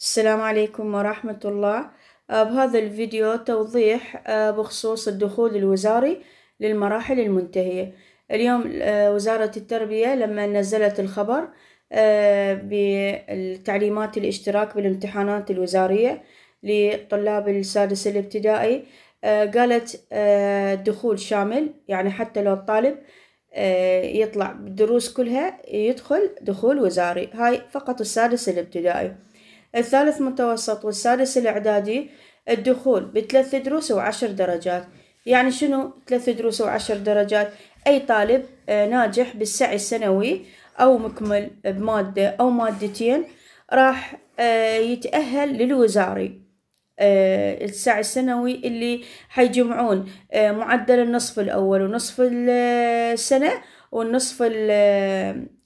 السلام عليكم ورحمة الله آه، بهذا الفيديو توضيح آه، بخصوص الدخول الوزاري للمراحل المنتهية اليوم آه، وزارة التربية لما نزلت الخبر بالتعليمات الاشتراك بالامتحانات الوزارية لطلاب السادس الابتدائي قالت دخول شامل يعني حتى لو الطالب يطلع بالدروس كلها يدخل دخول وزاري هاي فقط السادس الابتدائي الثالث متوسط والسادس الإعدادي الدخول بثلاث دروس وعشر درجات يعني شنو ثلاث دروس وعشر درجات أي طالب آه، ناجح بالسعي السنوي أو مكمل بمادة أو مادتين راح آه، يتأهل للوزاري آه، السعي السنوي اللي حيجمعون معدل النصف الأول ونصف السنة والنصف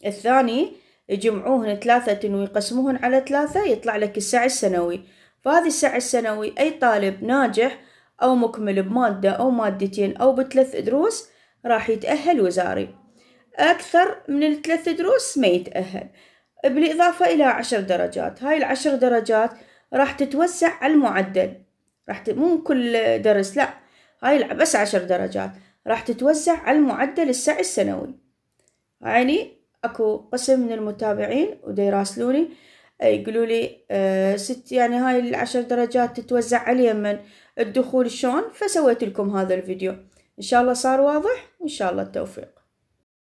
الثاني يجمعوهن ثلاثة ويقسموهن على ثلاثة يطلع لك السعي السنوي فهذه السعي السنوي أي طالب ناجح أو مكمل بمادة أو مادتين أو بثلاث دروس راح يتأهل وزاري أكثر من الثلاث دروس ما يتأهل بالإضافة إلى عشر درجات هاي العشر درجات راح تتوسع على المعدل راح ت... مو كل درس لا هاي بس عشر درجات راح تتوزع على المعدل السعي السنوي يعني اكو قسم من المتابعين ودا يراسلوني آه، يقولوا لي آه، ست يعني هاي العشر درجات تتوزع على من الدخول شلون فسويت لكم هذا الفيديو ان شاء الله صار واضح وان شاء الله التوفيق